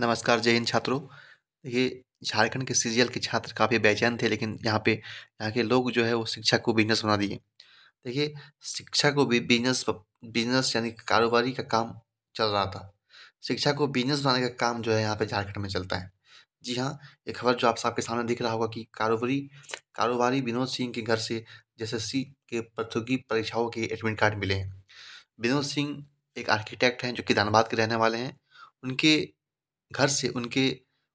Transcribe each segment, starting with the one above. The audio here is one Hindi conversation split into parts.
नमस्कार जय हिंद छात्रों ये झारखंड के सीजीएल के छात्र काफ़ी बेचैन थे लेकिन यहाँ पे यहाँ के लोग जो है वो शिक्षा को बिजनेस बना दिए देखिए शिक्षा को भी बिजनेस बिजनेस यानी कारोबारी का काम चल रहा था शिक्षा को बिजनेस बनाने का काम जो है यहाँ पे झारखंड में चलता है जी हाँ ये खबर जो आप सबके सामने दिख रहा होगा कि कारोबारी कारोबारी विनोद सिंह के घर से सी के प्रतियोगी परीक्षाओं के एडमिट कार्ड मिले हैं विनोद सिंह एक आर्किटेक्ट हैं जो कि धनबाद के रहने वाले हैं उनके घर से उनके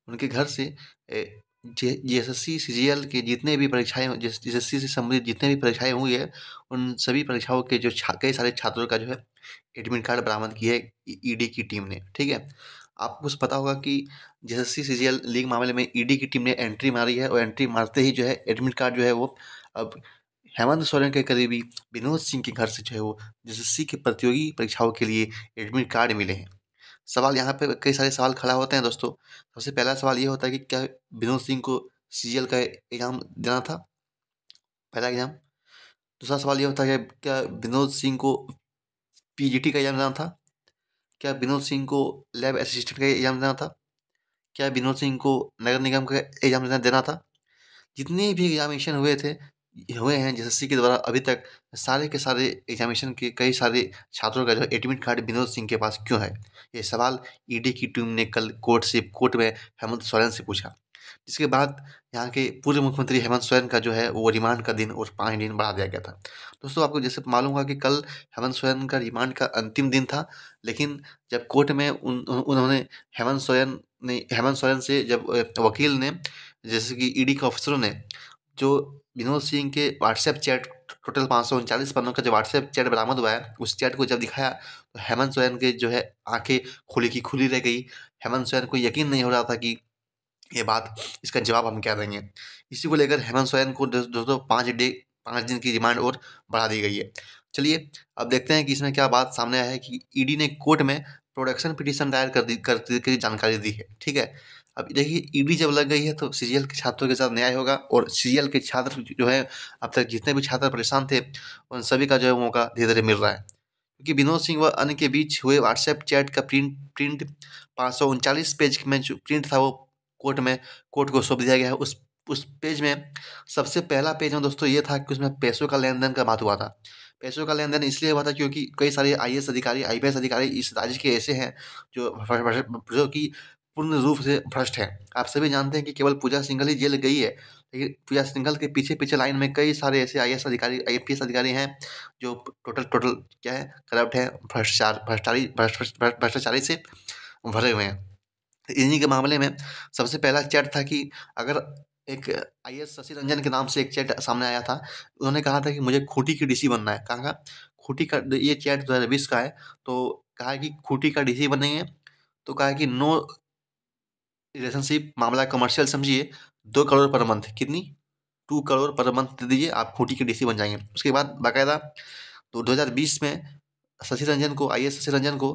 उनके घर से J G S S C C G L के जितने भी परीक्षाएं जी एस सी से संबंधित जितने भी परीक्षाएं हुई है उन सभी परीक्षाओं के जो छा कई सारे छात्रों का जो है एडमिट कार्ड बरामद किया है ईडी की टीम ने ठीक है आपको पता होगा कि G S C C G L league मामले में ईडी की टीम ने एंट्री मारी है और एंट्री मारते ही जो है एडमिट कार्ड जो है वो अब हेमंत सोरेन के करीबी विनोद सिंह के घर से जो है वो जी एस सी के प्रतियोगी परीक्षाओं के लिए एडमिट कार्ड मिले हैं सवाल यहाँ पे कई सारे सवाल खड़ा होते हैं दोस्तों सबसे पहला सवाल ये होता है कि क्या विनोद सिंह को सी का एग्ज़ाम देना था पहला एग्ज़ाम दूसरा सवाल ये होता है क्या विनोद सिंह को पीजीटी का एग्ज़ाम देना था क्या विनोद सिंह को लैब असिस्टेंट का एग्ज़ाम देना था क्या विनोद सिंह को नगर निगम का एग्ज़ाम देना था जितने भी एग्जामिनेशन हुए थे हुए हैं जैसे सी के द्वारा अभी तक सारे के सारे एग्जामिनेशन के कई सारे छात्रों का जो एडमिट कार्ड विनोद सिंह के पास क्यों है ये सवाल ईडी e की टीम ने कल कोर्ट से कोर्ट में हेमंत सोरेन से पूछा जिसके बाद यहाँ के पूर्व मुख्यमंत्री हेमंत सोरेन का जो है वो रिमांड का दिन और पाँच दिन बढ़ा दिया गया था दोस्तों आपको जैसे मालूम हुआ कि कल हेमंत सोरेन का रिमांड का अंतिम दिन था लेकिन जब कोर्ट में उन उन्होंने हेमंत सोरेन ने हेमंत सोरेन से जब वकील ने जैसे कि ईडी e के ऑफिसरों ने जो विनोद सिंह के व्हाट्सएप चैट टोटल पाँच सौ उनचालीस पन्नों का जो व्हाट्सएप चैट बरामद हुआ है उस चैट को जब दिखाया तो हेमंत सोरेन के जो है आंखें खुली की खुली रह गई हेमंत सोरेन को यकीन नहीं हो रहा था कि ये बात इसका जवाब हम क्या देंगे इसी को लेकर हेमंत सोरेन को दोस्तों पाँच डे पाँच दिन की रिमांड और बढ़ा दी गई है चलिए अब देखते हैं कि इसमें क्या बात सामने आया है कि ईडी ने कोर्ट में प्रोडक्शन पिटीशन दायर कर दी कर, कर जानकारी दी है ठीक है अब देखिए ईडी जब लग गई है तो सी के छात्रों के साथ न्याय होगा और सी के छात्र जो है अब तक जितने भी छात्र परेशान थे उन सभी का जो है मौका धीरे धीरे मिल रहा है क्योंकि विनोद सिंह व अन्य के बीच हुए व्हाट्सएप चैट का प्रिंट प्रिंट पाँच पेज में जो प्रिंट था वो कोर्ट में कोर्ट को सौंप दिया गया है उस उस पेज में सबसे पहला पेज में दोस्तों ये था कि उसमें पैसों का लेन देन का बात हुआ था पैसों का लेन देन इसलिए हुआ था क्योंकि कई सारे आई अधिकारी आई अधिकारी इस राज्य के ऐसे हैं जो जो कि पूर्ण रूप से भ्रष्ट है आप सभी जानते हैं कि केवल पूजा सिंघल ही जेल गई है लेकिन पूजा सिंघल के पीछे पीछे लाइन में कई सारे ऐसे आई अधिकारी आई अधिकारी हैं जो टोटल टोटल क्या है करप्ट है भ्रष्टाचार भ्रष्टाचारी भ्रष्टाचारी से भरे हुए हैं तो इन्हीं के मामले में सबसे पहला चैट था कि अगर एक आई एस शशि रंजन के नाम से एक चैट सामने आया था उन्होंने कहा था कि मुझे खूंटी की डीसी बनना है कहा का खूंटी का ये चैट दो हज़ार बीस का है तो कहा है कि खूंटी का डीसी बनेंगे तो कहा है कि नो रिलेशनशिप मामला कमर्शियल समझिए दो करोड़ पर मंथ कितनी टू करोड़ पर मंथ दे दीजिए आप खूंटी के डी बन जाएंगे उसके बाद बाकायदा तो 2020 में शशि रंजन को आई शशि रंजन को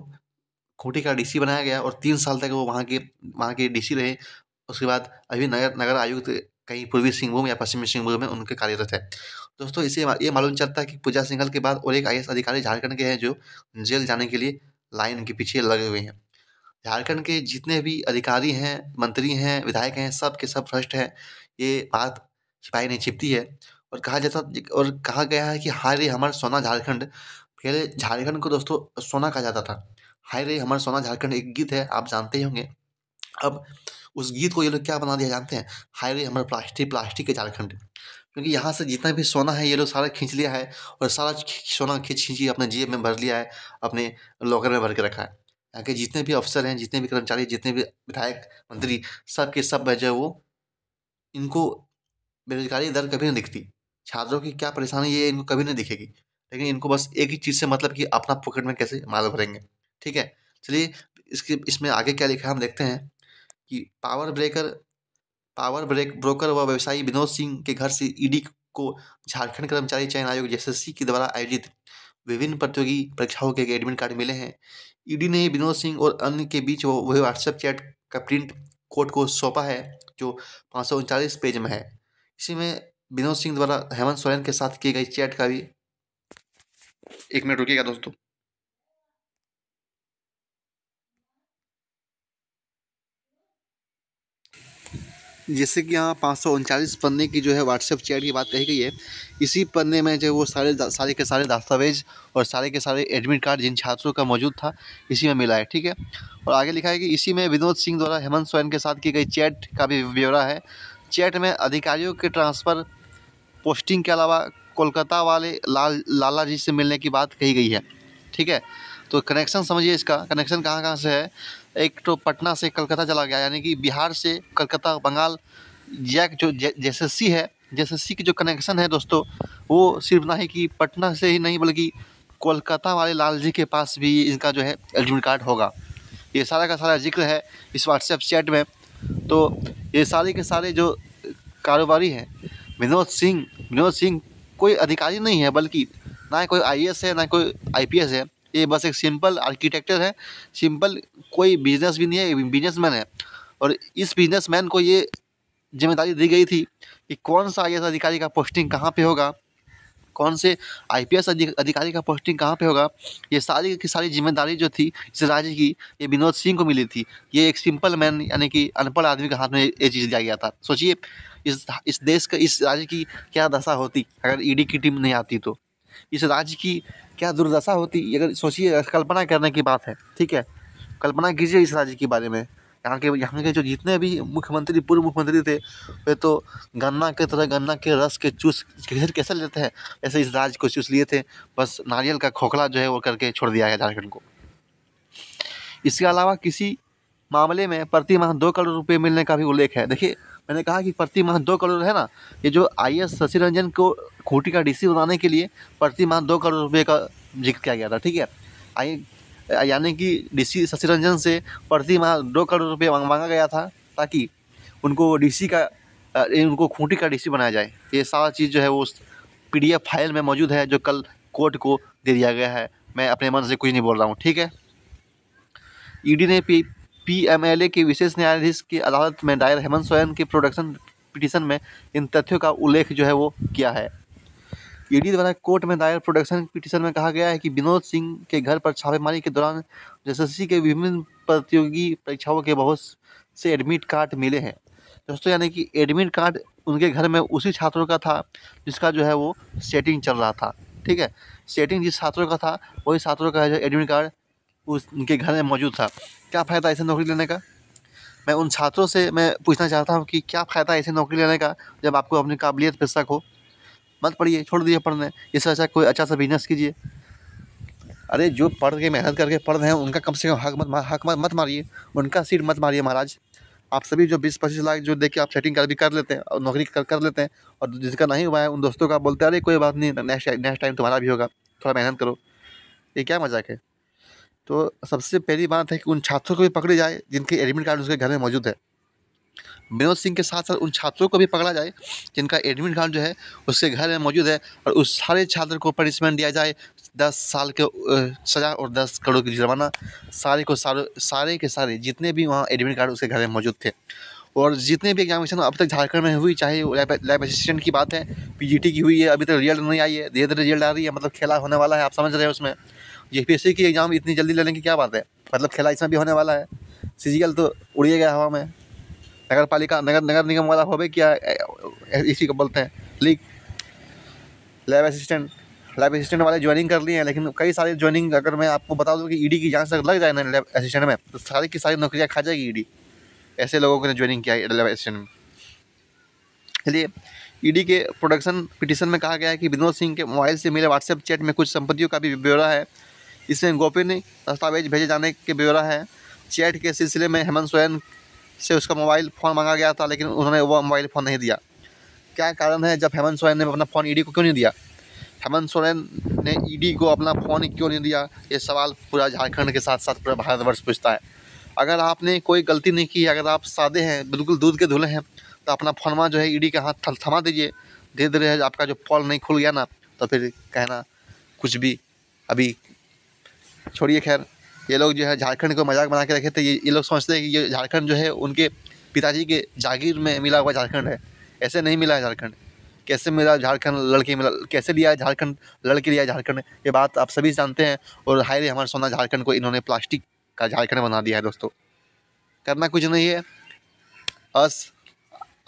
खूंटी का डीसी बनाया गया और तीन साल तक वो वहाँ के वहाँ के डीसी रहे उसके बाद अभी नगर नगर आयुक्त कहीं पूर्वी सिंहभूम या पश्चिमी सिंहभूम में उनके कार्यरत है दोस्तों इसे ये मालूम चलता है कि पूजा सिंघल के बाद और एक आई अधिकारी झारखंड के हैं जो जेल जाने के लिए लाइन के पीछे लगे हुए हैं झारखंड के जितने भी अधिकारी हैं मंत्री हैं विधायक हैं सब के सब भ्रष्ट हैं ये बात छिपाई नहीं छिपती है और कहा जाता और कहा गया है कि हाय रे हमारा सोना झारखंड पहले झारखंड को दोस्तों सोना कहा जाता था हाय रे हमारा सोना झारखंड एक गीत है आप जानते ही होंगे अब उस गीत को ये लोग क्या बना दिया जानते हैं हाय रे हमारा प्लास्टिक प्लास्टिक के झारखंड क्योंकि यहाँ से जितना भी सोना है ये लोग सारा खींच लिया है और सारा सोना खींच खींच अपने जेब में भर लिया है अपने लॉकर में भर के रखा है यहाँ के जितने भी अफसर हैं जितने भी कर्मचारी जितने भी विधायक मंत्री सब के सब वजह वो इनको बेरोजगारी दर कभी नहीं दिखती छात्रों की क्या परेशानी ये इनको कभी नहीं दिखेगी लेकिन इनको बस एक ही चीज़ से मतलब कि अपना पॉकेट में कैसे माल भरेंगे ठीक है चलिए इसके इसमें आगे क्या लिखा है हम देखते हैं कि power breaker power break broker व व्यवसायी विनोद सिंह के घर से ईडी को झारखंड कर्मचारी चयन आयोग एसएससी के द्वारा आयोजित विभिन्न प्रतियोगी परीक्षाओं के एडमिट कार्ड मिले हैं ईडी e ने विनोद सिंह और अन्य के बीच वो वह व्हाट्सएप चैट का प्रिंट कोर्ट को सौंपा है जो पाँच पेज में है इसी में विनोद सिंह द्वारा हेमंत सोरेन के साथ की गई चैट का भी एक मिनट रुकिएगा दोस्तों जैसे कि यहाँ पाँच सौ उनचालीस पन्ने की जो है व्हाट्सएप चैट की बात कही गई है इसी पन्ने में जो वो सारे सारे के सारे दस्तावेज और सारे के सारे एडमिट कार्ड जिन छात्रों का मौजूद था इसी में मिला है ठीक है और आगे लिखा है कि इसी में विनोद सिंह द्वारा हेमंत सोरेन के साथ की गई चैट का भी ब्यौरा है चैट में अधिकारियों के ट्रांसफ़र पोस्टिंग के अलावा कोलकाता वाले लाल लाला जी से मिलने की बात कही गई है ठीक है तो कनेक्शन समझिए इसका कनेक्शन कहाँ कहाँ से है एक तो पटना से कलकत्ता चला गया यानी कि बिहार से कलकत्ता बंगाल जैक जो जे है जेएसएससी की जो कनेक्शन है दोस्तों वो सिर्फ ना ही कि पटना से ही नहीं बल्कि कोलकाता वाले लाल जी के पास भी इनका जो है एडमिट कार्ड होगा ये सारा का सारा जिक्र है इस व्हाट्सएप चैट में तो ये सारे के सारे जो कारोबारी हैं विनोद सिंह विनोद सिंह कोई अधिकारी नहीं है बल्कि ना कोई आई है ना कोई आई है ये बस एक सिंपल आर्किटेक्चर है सिंपल कोई बिजनेस भी नहीं है बिजनेसमैन है और इस बिजनेसमैन को ये जिम्मेदारी दी गई थी कि कौन सा आई अधिकारी का पोस्टिंग कहाँ पे होगा कौन से आईपीएस अधिकारी का पोस्टिंग कहाँ पे होगा ये सारी की सारी जिम्मेदारी जो थी इस राज्य की ये विनोद सिंह को मिली थी ये एक सिंपल मैन यानी कि अनपढ़ आदमी के हाथ में ये चीज़ दिया गया था सोचिए इस इस देश का इस राज्य की क्या दशा होती अगर ईडी e की टीम नहीं आती तो इस राज्य की क्या दुर्दशा होती अगर सोचिए कल्पना करने की बात है ठीक है कल्पना कीजिए इस राज्य के बारे में यहाँ के यहाँ के जो जितने भी मुख्यमंत्री पूर्व मुख्यमंत्री थे वे तो गन्ना के तरह गन्ना के रस के चूस कैसे कैसे लेते हैं ऐसे इस राज्य को चूस लिए थे बस नारियल का खोखला जो है वो करके छोड़ दिया गया झारखंड को इसके अलावा किसी मामले में प्रति माह दो करोड़ रुपये मिलने का भी उल्लेख है देखिए मैंने कहा कि प्रति माह दो करोड़ है ना ये जो आई एस शशि रंजन को खूटी का डीसी बनाने के लिए प्रति माह दो करोड़ रुपये का जिक्र किया गया था ठीक है आई यानी कि डीसी शशि रंजन से प्रति माह दो करोड़ रुपये मांगा गया था ताकि उनको डीसी का उनको खूंटी का डीसी बनाया जाए ये सारा चीज़ जो है वो पी फाइल में मौजूद है जो कल कोर्ट को दे दिया गया है मैं अपने मन से कुछ नहीं बोल रहा हूँ ठीक है ईडी ने पी पीएमएलए के विशेष न्यायाधीश की अदालत में दायर हेमंत सोरेन के प्रोडक्शन पिटीशन में इन तथ्यों का उल्लेख जो है वो किया है ईडी e द्वारा कोर्ट में दायर प्रोडक्शन पिटीशन में कहा गया है कि विनोद सिंह के घर पर छापेमारी के दौरान एसएससी के विभिन्न प्रतियोगी परीक्षाओं के बहुत से एडमिट कार्ड मिले हैं दोस्तों यानी कि एडमिट कार्ड उनके घर में उसी छात्रों का था जिसका जो है वो सेटिंग चल रहा था ठीक है सेटिंग जिस छात्रों का था वही छात्रों का जो एडमिट कार्ड उस उनके घर में मौजूद था क्या फ़ायदा ऐसे नौकरी लेने का मैं उन छात्रों से मैं पूछना चाहता हूँ कि क्या फ़ायदा ऐसे नौकरी लेने का जब आपको अपनी काबिलियत पर शक हो मत पढ़िए छोड़ दीजिए पढ़ने इससे अच्छा कोई अच्छा सा बिजनेस कीजिए अरे जो पढ़ के मेहनत करके पढ़ रहे हैं उनका कम से कम हक मत हक मत मत मारिए उनका सीट मत मारिए महाराज आप सभी जो बीस पच्चीस लाख जो देखिए आप सेटिंग कर भी कर लेते हैं और नौकरी कर कर लेते हैं और जिसका नहीं हुआ है उन दोस्तों का बोलते हैं अरे कोई बात नहीं नेक्स्ट नेक्स्ट टाइम तुम्हारा भी होगा थोड़ा मेहनत करो ये क्या मजाक है तो सबसे पहली बात है कि उन छात्रों को भी पकड़े जाए जिनके एडमिट कार्ड उसके घर में मौजूद है विनोद सिंह के साथ साथ उन छात्रों को भी पकड़ा जाए जिनका एडमिट कार्ड जो है उसके घर में मौजूद है और उस सारे छात्र को पनिशमेंट दिया जाए दस साल के सज़ा और दस करोड़ की जुर्माना सारे को सारे सारे के सारे जितने भी वहाँ एडमिट कार्ड उसके घर में मौजूद थे और जितने भी एग्जामिनेशन अब तक झारखंड में हुई चाहे लाइफ असिस्टेंट की बात है पीजीटी की हुई है अभी तक रिजल्ट नहीं आई है धीरे धीरे रिजल्ट आ रही है मतलब खेला होने वाला है आप समझ रहे हैं उसमें यूपीएससी की एग्ज़ाम इतनी जल्दी ले लेंगे क्या बात है मतलब खेला इसमें भी होने वाला है सीजियल तो उड़िए गया हवा में नगर पालिका नगर नगर निगम वाला हो क्या इसी को बोलते हैं league lab assistant lab assistant वाले ज्वाइनिंग कर लिए हैं लेकिन कई सारे ज्वाइनिंग अगर मैं आपको बता दूं कि ईडी e की जांच तक लग जाए ना लैब असिस्टेंट में तो सारी की सारी नौकरियाँ खा जाएगी ईडी e ऐसे लोगों ने ज्वाइनिंग किया लैब असिस्टेंट में चलिए ईडी e के प्रोडक्शन पिटिशन में कहा गया है कि विनोद सिंह के मोबाइल से मिले व्हाट्सएप चैट में कुछ संपत्तियों का भी ब्यौरा है इसमें गोपनीय दस्तावेज भेजे जाने के ब्यौरा है चैट के सिलसिले में हेमंत सोरेन से उसका मोबाइल फ़ोन मांगा गया था लेकिन उन्होंने वह मोबाइल फ़ोन नहीं दिया क्या कारण है जब हेमंत सोरेन ने अपना फ़ोन ईडी को क्यों नहीं दिया हेमंत सोरेन ने ईडी को अपना फ़ोन क्यों नहीं दिया ये सवाल पूरा झारखंड के साथ साथ पूरा भारतवर्ष पूछता है अगर आपने कोई गलती नहीं की अगर आप सादे हैं बिल्कुल दूध के धुले हैं तो अपना फोनमा जो है डी के हाथ थमा दीजिए धीरे धीरे आपका जो फॉल नहीं खुल गया ना तो फिर कहना कुछ भी अभी छोड़िए खैर ये लोग जो है झारखंड को मजाक बना के रखे थे ये ये लोग सोचते हैं कि ये झारखंड जो है उनके पिताजी के जागीर में मिला हुआ झारखंड है ऐसे नहीं मिला है झारखंड कैसे मिला झारखंड लड़के मिला कैसे लिया झारखंड लड़के लिया झारखंड ये बात आप सभी जानते हैं और हायरे हमारे सोना झारखंड को इन्होंने प्लास्टिक का झारखंड बना दिया है दोस्तों करना कुछ नहीं है बस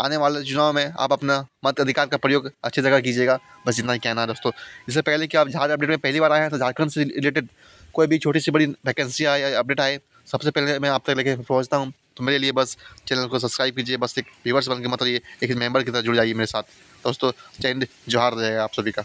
आने वाले चुनाव में आप अपना मत अधिकार का प्रयोग अच्छी जगह कीजिएगा बस इतना ही कहना है दोस्तों इससे पहले कि आप झारखंड अपडेट में पहली बार आए हैं तो झारखंड से रिलेटेड कोई भी छोटी सी बड़ी वैकेंसी आए या अपडेट आए सबसे पहले मैं आप तक लेके पहुँचता हूँ तो मेरे लिए बस चैनल को सब्सक्राइब कीजिए बस एक व्यूवर्स बन के मतलब ये एक मेंबर की तरह जुड़ जाइए मेरे साथ दोस्तों चैन जोहार रहेगा आप सभी का